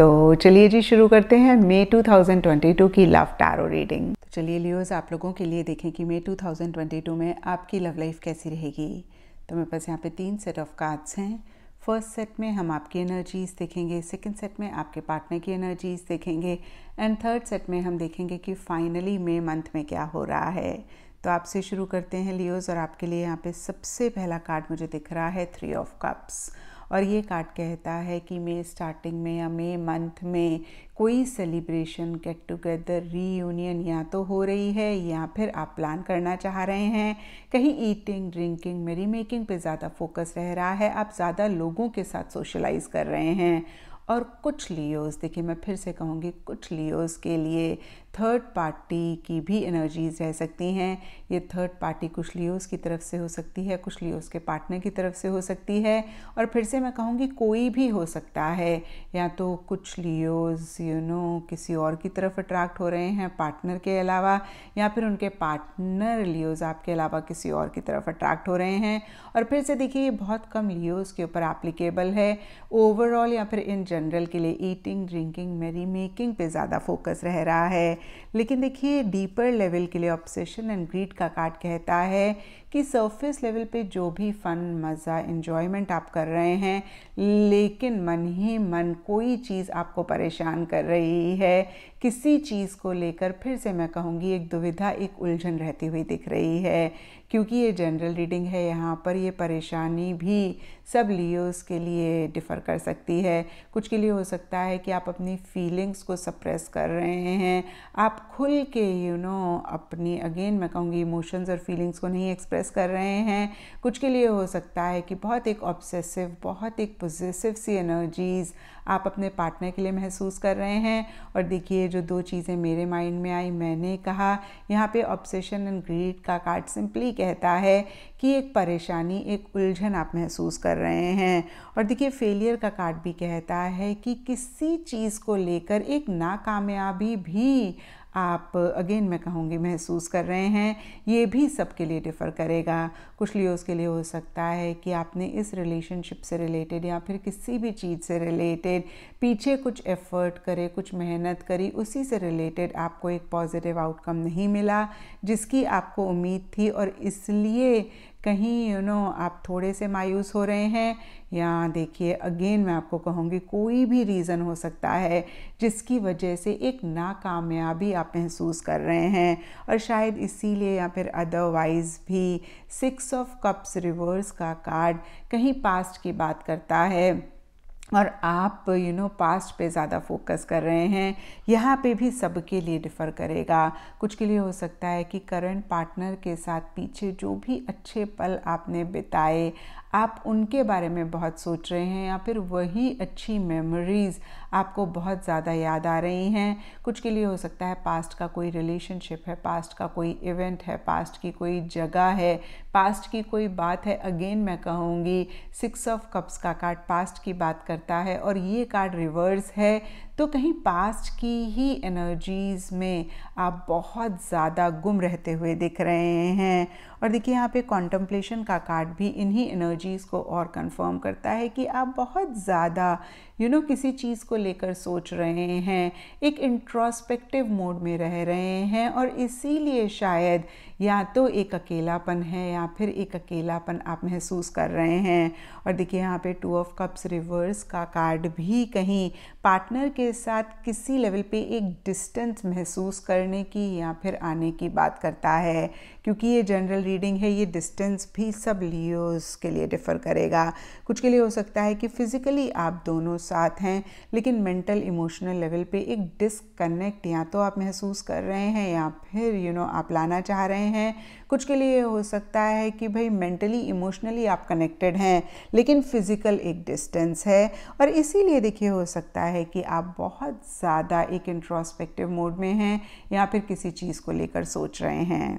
तो चलिए जी शुरू करते हैं मे 2022 की लव टैरो रीडिंग तो चलिए लियोज आप लोगों के लिए देखें कि मे 2022 में आपकी लव लाइफ कैसी रहेगी तो मेरे पास यहाँ पे तीन सेट ऑफ कार्ड्स हैं फर्स्ट सेट में हम आपकी एनर्जीज देखेंगे सेकंड सेट में आपके पार्टनर की एनर्जीज देखेंगे एंड थर्ड सेट में हम देखेंगे कि फाइनली मे मंथ में क्या हो रहा है तो आपसे शुरू करते हैं लियोज और आपके लिए यहाँ पे सबसे पहला कार्ड मुझे दिख रहा है थ्री ऑफ कप्स और ये कार्ड कहता है कि मे स्टार्टिंग में या मे मंथ में कोई सेलिब्रेशन गेट टुगेदर रीयूनियन या तो हो रही है या फिर आप प्लान करना चाह रहे हैं कहीं ईटिंग ड्रिंकिंग मेरी मेकिंग पे ज़्यादा फोकस रह रहा है आप ज़्यादा लोगों के साथ सोशलाइज़ कर रहे हैं और कुछ लियोस देखिए मैं फिर से कहूँगी कुछ लियोस के लिए थर्ड पार्टी की भी एनर्जीज रह सकती हैं ये थर्ड पार्टी कुछ लियोस की तरफ से हो सकती है कुछ लियोस के पार्टनर की तरफ से हो सकती है और फिर से मैं कहूँगी कोई भी हो सकता है या तो कुछ लियोज यू नो किसी और की तरफ अट्रैक्ट हो रहे हैं पार्टनर के अलावा या फिर उनके पार्टनर लियोज आपके अलावा किसी और की तरफ अट्रैक्ट हो रहे हैं और फिर से देखिए ये बहुत कम लियोज के ऊपर एप्लीकेबल है ओवरऑल या फिर इन जनरल के लिए ईटिंग ड्रिंकिंग मेरी मेकिंग पे ज़्यादा फोकस रह रहा है लेकिन देखिए डीपर लेवल के लिए ऑब्सेशन एंड ग्रीड का कार्ड कहता है कि सरफेस लेवल पे जो भी फन मज़ा इन्जॉयमेंट आप कर रहे हैं लेकिन मन ही मन कोई चीज़ आपको परेशान कर रही है किसी चीज़ को लेकर फिर से मैं कहूँगी एक दुविधा एक उलझन रहती हुई दिख रही है क्योंकि ये जनरल रीडिंग है यहाँ पर ये परेशानी भी सब लियोस के लिए डिफ़र कर सकती है कुछ के लिए हो सकता है कि आप अपनी फीलिंग्स को सप्रेस कर रहे हैं आप खुल के यू you नो know, अपनी अगेन मैं कहूँगी इमोशंस और फीलिंग्स को नहीं एक्सप्रेस कर रहे हैं कुछ के लिए हो सकता है कि बहुत एक ऑब्सेसिव बहुत एक पोजेसिव सी एनर्जीज़ आप अपने पार्टनर के लिए महसूस कर रहे हैं और देखिए जो दो चीज़ें मेरे माइंड में आई मैंने कहा यहाँ पे ऑब्सेशन एंड ग्रीड का कार्ड सिंपली कहता है कि एक परेशानी एक उलझन आप महसूस कर रहे हैं और देखिए फेलियर का कार्ड भी कहता है कि किसी चीज़ को लेकर एक नाकामयाबी भी आप अगेन मैं कहूँगी महसूस कर रहे हैं ये भी सबके लिए डिफ़र करेगा कुछ लिए उसके लिए हो सकता है कि आपने इस रिलेशनशिप से रिलेटेड या फिर किसी भी चीज़ से रिलेटेड पीछे कुछ एफ़र्ट करे कुछ मेहनत करी उसी से रिलेटेड आपको एक पॉजिटिव आउटकम नहीं मिला जिसकी आपको उम्मीद थी और इसलिए कहीं यू नो आप थोड़े से मायूस हो रहे हैं या देखिए अगेन मैं आपको कहूँगी कोई भी रीज़न हो सकता है जिसकी वजह से एक नाकामयाबी आप महसूस कर रहे हैं और शायद इसीलिए या फिर अदरवाइज़ भी सिक्स ऑफ कप्स रिवर्स का कार्ड कहीं पास्ट की बात करता है और आप यू नो पास्ट पे ज़्यादा फोकस कर रहे हैं यहाँ पे भी सबके लिए डिफ़र करेगा कुछ के लिए हो सकता है कि करंट पार्टनर के साथ पीछे जो भी अच्छे पल आपने बिताए आप उनके बारे में बहुत सोच रहे हैं या फिर वही अच्छी मेमोरीज़ आपको बहुत ज़्यादा याद आ रही हैं कुछ के लिए हो सकता है पास्ट का कोई रिलेशनशिप है पास्ट का कोई इवेंट है पास्ट की कोई जगह है पास्ट की कोई बात है अगेन मैं कहूँगी सिक्स ऑफ कप्स का कार्ड पास्ट की बात करता है और ये कार्ड रिवर्स है तो कहीं पास्ट की ही एनर्जीज़ में आप बहुत ज़्यादा गुम रहते हुए दिख रहे हैं और देखिए यहाँ पे कॉन्टम्पलेशन का कार्ड भी इन्हीं एनर्जीज़ को और कंफर्म करता है कि आप बहुत ज़्यादा यू नो किसी चीज़ को लेकर सोच रहे हैं एक इंट्रोस्पेक्टिव मोड में रह रहे हैं और इसीलिए शायद या तो एक अकेलापन है या फिर एक अकेलापन आप महसूस कर रहे हैं और देखिए यहाँ पे टू ऑफ कप्स रिवर्स का कार्ड भी कहीं पार्टनर के साथ किसी लेवल पे एक डिस्टेंस महसूस करने की या फिर आने की बात करता है क्योंकि ये जनरल रीडिंग है ये डिस्टेंस भी सब लियोस के लिए डिफ़र करेगा कुछ के लिए हो सकता है कि फ़िज़िकली आप दोनों साथ हैं लेकिन मेंटल इमोशनल लेवल पे एक डिस्कनेक्ट या तो आप महसूस कर रहे हैं या फिर यू you नो know, आप लाना चाह रहे हैं हैं कुछ के लिए हो सकता है कि भाई मेंटली इमोशनली आप कनेक्टेड हैं लेकिन फिज़िकल एक डिस्टेंस है और इसीलिए देखिए हो सकता है कि आप बहुत ज़्यादा एक इंट्रोस्पेक्टिव मोड में हैं या फिर किसी चीज़ को लेकर सोच रहे हैं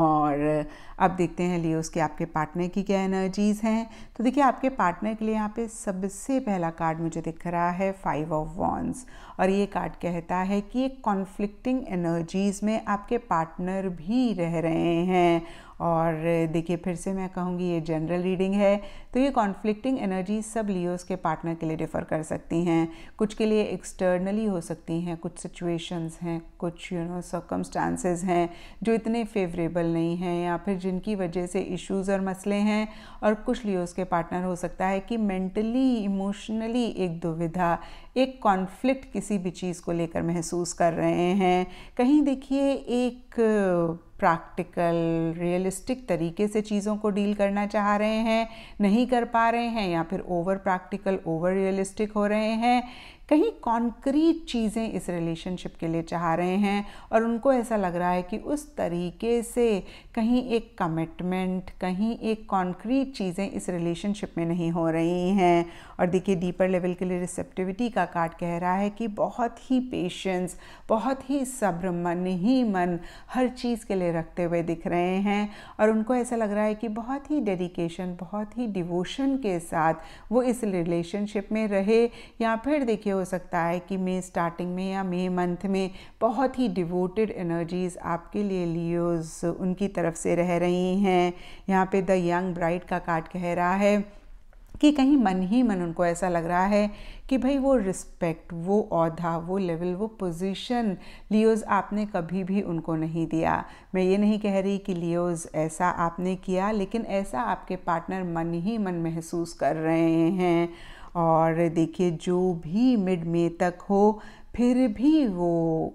और अब देखते हैं लिए उसके आपके पार्टनर की क्या एनर्जीज़ हैं तो देखिए आपके पार्टनर के लिए यहाँ पे सबसे पहला कार्ड मुझे दिख रहा है फाइव ऑफ वॉन्स और ये कार्ड कहता है कि कॉन्फ्लिक्टिंग एनर्जीज़ में आपके पार्टनर भी रह रहे हैं और देखिए फिर से मैं कहूँगी ये जनरल रीडिंग है तो ये कॉन्फ्लिक्टिंग एनर्जी सब लियोस के पार्टनर के लिए डिफ़र कर सकती हैं कुछ के लिए एक्सटर्नली हो सकती हैं कुछ सिचुएशंस हैं कुछ यू नो सर्कमस्टांसेस हैं जो इतने फेवरेबल नहीं हैं या फिर जिनकी वजह से इश्यूज़ और मसले हैं और कुछ लियोस के पार्टनर हो सकता है कि मेंटली इमोशनली एक दुविधा एक कॉन्फ्लिक्ट किसी किसी भी चीज़ को लेकर महसूस कर रहे हैं कहीं देखिए एक प्रैक्टिकल रियलिस्टिक तरीके से चीज़ों को डील करना चाह रहे हैं नहीं कर पा रहे हैं या फिर ओवर प्रैक्टिकल ओवर रियलिस्टिक हो रहे हैं कहीं कॉन्क्रीट चीज़ें इस रिलेशनशिप के लिए चाह रहे हैं और उनको ऐसा लग रहा है कि उस तरीके से कहीं एक कमिटमेंट कहीं एक कॉन्क्रीट चीज़ें इस रिलेशनशिप में नहीं हो रही हैं और देखिए डीपर लेवल के लिए रिसेप्टिविटी का कार्ड कह रहा है कि बहुत ही पेशेंस बहुत ही सब्र मन ही मन हर चीज़ के लिए रखते हुए दिख रहे हैं और उनको ऐसा लग रहा है कि बहुत ही डेडिकेशन बहुत ही डिवोशन के साथ वो इस रिलेशनशिप में रहे या फिर देखिए हो सकता है कि मई स्टार्टिंग में या मई मंथ में बहुत ही डिवोटेड एनर्जीज़ आपके लिए लियोज़ उनकी तरफ से रह रही हैं यहाँ पे द यंग ब्राइट का कार्ड कह रहा है कि कहीं मन ही मन उनको ऐसा लग रहा है कि भाई वो रिस्पेक्ट वो औधा वो लेवल वो पोजीशन लियोज़ आपने कभी भी उनको नहीं दिया मैं ये नहीं कह रही कि लियोज़ ऐसा आपने किया लेकिन ऐसा आपके पार्टनर मन ही मन महसूस कर रहे हैं और देखिए जो भी मिड मे तक हो फिर भी वो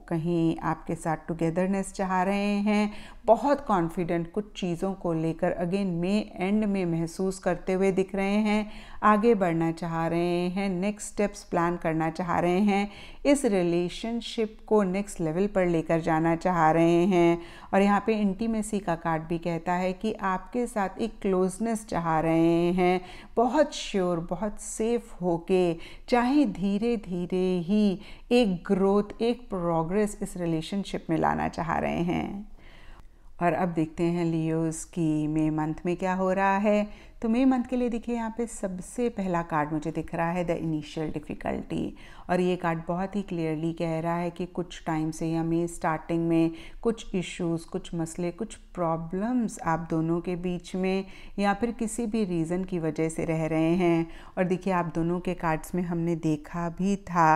कहीं आपके साथ टुगेदरनेस चाह रहे हैं बहुत कॉन्फिडेंट कुछ चीज़ों को लेकर अगेन में एंड में महसूस करते हुए दिख रहे हैं आगे बढ़ना चाह रहे हैं नेक्स्ट स्टेप्स प्लान करना चाह रहे हैं इस रिलेशनशिप को नेक्स्ट लेवल पर लेकर जाना चाह रहे हैं और यहाँ पे इंटीमेसी का कार्ड भी कहता है कि आपके साथ एक क्लोजनेस चाह रहे हैं बहुत श्योर बहुत सेफ होके चाहे धीरे धीरे ही एक ग्रोथ एक प्रोग्रेस इस रिलेशनशिप में लाना चाह रहे हैं और अब देखते हैं लियोज़ की मे मंथ में क्या हो रहा है तो मे मंथ के लिए देखिए यहाँ पे सबसे पहला कार्ड मुझे दिख रहा है द इनिशियल डिफ़िकल्टी और ये कार्ड बहुत ही क्लियरली कह रहा है कि कुछ टाइम से हमें स्टार्टिंग में कुछ इश्यूज कुछ मसले कुछ प्रॉब्लम्स आप दोनों के बीच में या फिर किसी भी रीज़न की वजह से रह रहे हैं और देखिए आप दोनों के कार्ड्स में हमने देखा भी था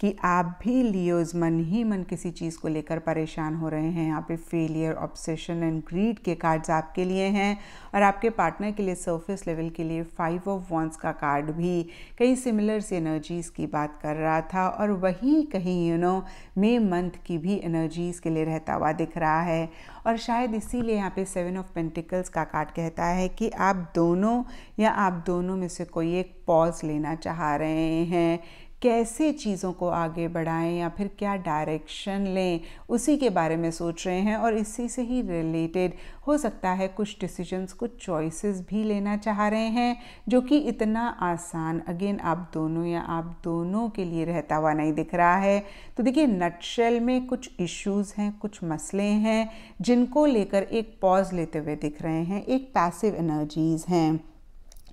कि आप भी लियोज मन ही मन किसी चीज़ को लेकर परेशान हो रहे हैं यहाँ पे फेलियर ऑब्सेशन एंड ग्रीड के कार्ड्स आपके लिए हैं और आपके पार्टनर के लिए सर्फिस प्रीवियस लेवल के लिए फाइव ऑफ वॉन्स का कार्ड भी कई सी एनर्जीज़ की बात कर रहा था और वही कहीं यू नो मे मंथ की भी एनर्जीज़ के लिए रहता हुआ दिख रहा है और शायद इसीलिए यहाँ पे सेवन ऑफ पेंटिकल्स का कार्ड कहता है कि आप दोनों या आप दोनों में से कोई एक पॉज लेना चाह रहे हैं कैसे चीज़ों को आगे बढ़ाएं या फिर क्या डायरेक्शन लें उसी के बारे में सोच रहे हैं और इसी से ही रिलेटेड हो सकता है कुछ डिसीजंस कुछ चॉइसेस भी लेना चाह रहे हैं जो कि इतना आसान अगेन आप दोनों या आप दोनों के लिए रहता हुआ नहीं दिख रहा है तो देखिए नटशेल में कुछ इश्यूज़ हैं कुछ मसले हैं जिनको लेकर एक पॉज लेते हुए दिख रहे हैं एक पैसिव एनर्जीज़ हैं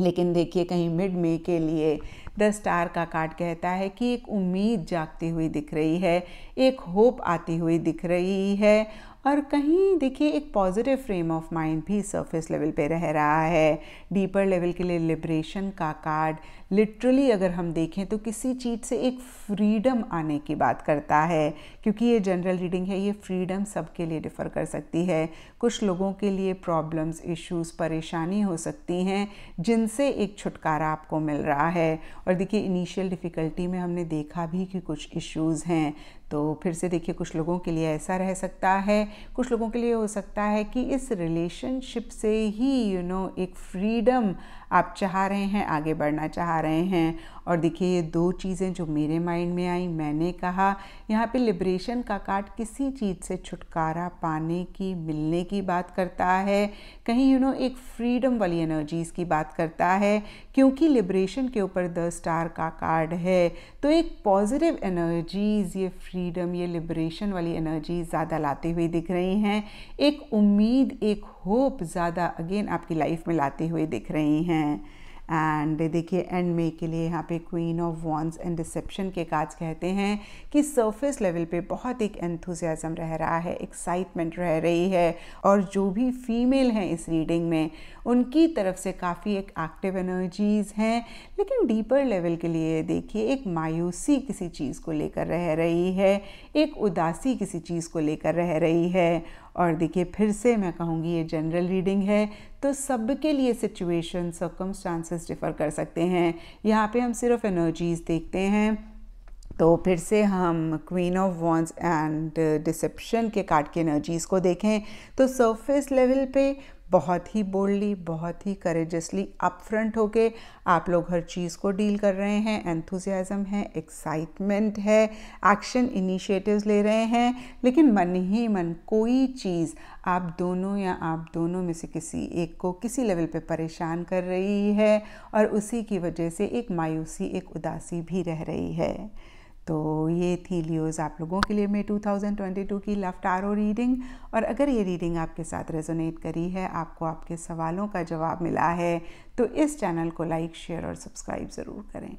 लेकिन देखिए कहीं मिड मे के लिए द स्टार का कार्ड कहता है कि एक उम्मीद जागती हुई दिख रही है एक होप आती हुई दिख रही है और कहीं देखिए एक पॉजिटिव फ्रेम ऑफ माइंड भी सरफेस लेवल पे रह रहा है डीपर लेवल के लिए लिब्रेशन का कार्ड लिटरली अगर हम देखें तो किसी चीज़ से एक फ्रीडम आने की बात करता है क्योंकि ये जनरल रीडिंग है ये फ्रीडम सबके लिए डिफ़र कर सकती है कुछ लोगों के लिए प्रॉब्लम्स इश्यूज परेशानी हो सकती हैं जिनसे एक छुटकारा आपको मिल रहा है और देखिए इनिशियल डिफ़िकल्टी में हमने देखा भी कि कुछ इश्यूज़ हैं तो फिर से देखिए कुछ लोगों के लिए ऐसा रह सकता है कुछ लोगों के लिए हो सकता है कि इस रिलेशनशिप से ही यू you नो know, एक फ्रीडम आप चाह रहे हैं आगे बढ़ना चाह रहे हैं और देखिए ये दो चीज़ें जो मेरे माइंड में आई मैंने कहा यहाँ पे लिब्रेशन का कार्ड किसी चीज़ से छुटकारा पाने की मिलने की बात करता है कहीं यू you नो know, एक फ्रीडम वाली एनर्जीज़ की बात करता है क्योंकि लिब्रेशन के ऊपर द स्टार का कार्ड है तो एक पॉजिटिव एनर्जीज़ ये फ्री फ्रीडम ये लिबरेशन वाली एनर्जी ज़्यादा लाते हुए दिख रही हैं एक उम्मीद एक होप ज़्यादा अगेन आपकी लाइफ में लाते हुए दिख रही हैं एंड देखिए एंड में के लिए यहाँ पे queen of wands and deception के काज कहते हैं कि सरफेस लेवल पे बहुत एक एंथुसियाज़म रह रहा है एक्साइटमेंट रह रही है और जो भी फीमेल हैं इस रीडिंग में उनकी तरफ से काफ़ी एक एक्टिव एनर्जीज़ हैं लेकिन डीपर लेवल के लिए देखिए एक मायूसी किसी चीज़ को लेकर रह रही है एक उदासी किसी चीज़ को लेकर रह रही है और देखिए फिर से मैं कहूँगी ये जनरल रीडिंग है तो सबके लिए सिचुएशन सर्कमस्टांसेस डिफ़र कर सकते हैं यहाँ पे हम सिर्फ एनर्जीज़ देखते हैं तो फिर से हम queen of wands and deception के कार्ड के एनर्जीज़ को देखें तो सरफेस लेवल पे बहुत ही बोल्डली बहुत ही करेजसली अपफ्रंट होके आप लोग हर चीज़ को डील कर रहे हैं एंथुजियाज़म है एक्साइटमेंट है एक्शन इनिशिएटिव्स ले रहे हैं लेकिन मन ही मन कोई चीज़ आप दोनों या आप दोनों में से किसी एक को किसी लेवल पे परेशान कर रही है और उसी की वजह से एक मायूसी एक उदासी भी रह रही है तो ये थी लियोज आप लोगों के लिए मैं 2022 की लेफ्ट आर रीडिंग और अगर ये रीडिंग आपके साथ रेजोनेट करी है आपको आपके सवालों का जवाब मिला है तो इस चैनल को लाइक शेयर और सब्सक्राइब ज़रूर करें